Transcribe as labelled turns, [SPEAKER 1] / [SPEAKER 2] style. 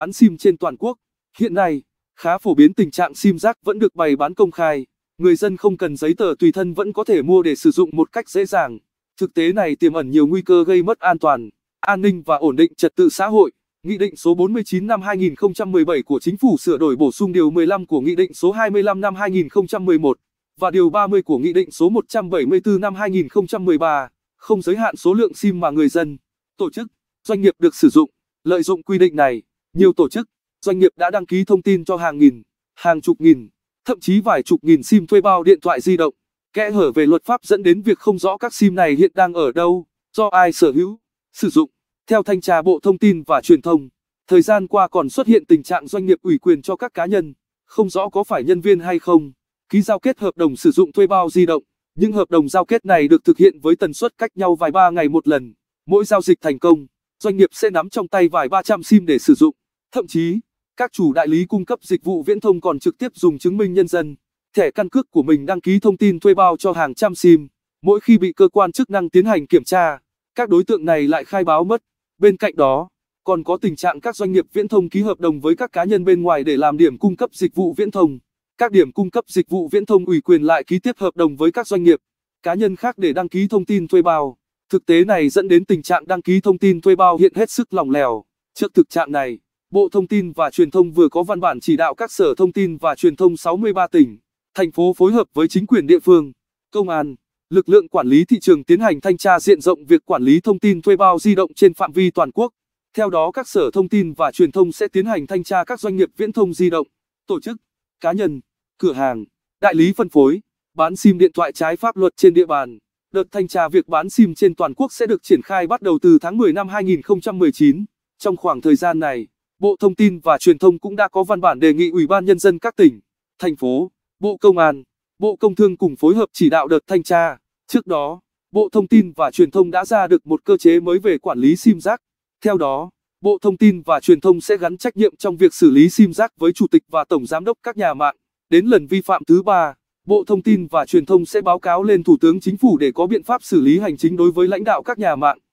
[SPEAKER 1] bán sim trên toàn quốc. Hiện nay, khá phổ biến tình trạng sim rác vẫn được bày bán công khai, người dân không cần giấy tờ tùy thân vẫn có thể mua để sử dụng một cách dễ dàng. Thực tế này tiềm ẩn nhiều nguy cơ gây mất an toàn, an ninh và ổn định trật tự xã hội. Nghị định số 49 năm 2017 của Chính phủ sửa đổi bổ sung điều 15 của Nghị định số 25 năm 2011 và điều 30 của Nghị định số 174 năm 2013 không giới hạn số lượng SIM mà người dân, tổ chức, doanh nghiệp được sử dụng. Lợi dụng quy định này nhiều tổ chức, doanh nghiệp đã đăng ký thông tin cho hàng nghìn, hàng chục nghìn, thậm chí vài chục nghìn SIM thuê bao điện thoại di động. Kẽ hở về luật pháp dẫn đến việc không rõ các SIM này hiện đang ở đâu, do ai sở hữu, sử dụng. Theo thanh tra Bộ Thông tin và Truyền thông, thời gian qua còn xuất hiện tình trạng doanh nghiệp ủy quyền cho các cá nhân, không rõ có phải nhân viên hay không, ký giao kết hợp đồng sử dụng thuê bao di động. Những hợp đồng giao kết này được thực hiện với tần suất cách nhau vài ba ngày một lần. Mỗi giao dịch thành công, doanh nghiệp sẽ nắm trong tay vài 300 SIM để sử dụng. Thậm chí, các chủ đại lý cung cấp dịch vụ viễn thông còn trực tiếp dùng chứng minh nhân dân, thẻ căn cước của mình đăng ký thông tin thuê bao cho hàng trăm sim. Mỗi khi bị cơ quan chức năng tiến hành kiểm tra, các đối tượng này lại khai báo mất. Bên cạnh đó, còn có tình trạng các doanh nghiệp viễn thông ký hợp đồng với các cá nhân bên ngoài để làm điểm cung cấp dịch vụ viễn thông. Các điểm cung cấp dịch vụ viễn thông ủy quyền lại ký tiếp hợp đồng với các doanh nghiệp, cá nhân khác để đăng ký thông tin thuê bao. Thực tế này dẫn đến tình trạng đăng ký thông tin thuê bao hiện hết sức lỏng lẻo. Trước thực trạng này, Bộ Thông tin và Truyền thông vừa có văn bản chỉ đạo các sở thông tin và truyền thông 63 tỉnh, thành phố phối hợp với chính quyền địa phương, công an, lực lượng quản lý thị trường tiến hành thanh tra diện rộng việc quản lý thông tin thuê bao di động trên phạm vi toàn quốc. Theo đó, các sở thông tin và truyền thông sẽ tiến hành thanh tra các doanh nghiệp viễn thông di động, tổ chức, cá nhân, cửa hàng, đại lý phân phối, bán SIM điện thoại trái pháp luật trên địa bàn. Đợt thanh tra việc bán SIM trên toàn quốc sẽ được triển khai bắt đầu từ tháng 10 năm 2019. Trong khoảng thời gian này, Bộ Thông tin và Truyền thông cũng đã có văn bản đề nghị Ủy ban Nhân dân các tỉnh, thành phố, Bộ Công an, Bộ Công Thương cùng phối hợp chỉ đạo đợt thanh tra. Trước đó, Bộ Thông tin và Truyền thông đã ra được một cơ chế mới về quản lý sim giác. Theo đó, Bộ Thông tin và Truyền thông sẽ gắn trách nhiệm trong việc xử lý sim giác với chủ tịch và tổng giám đốc các nhà mạng. Đến lần vi phạm thứ ba, Bộ Thông tin và Truyền thông sẽ báo cáo lên Thủ tướng Chính phủ để có biện pháp xử lý hành chính đối với lãnh đạo các nhà mạng.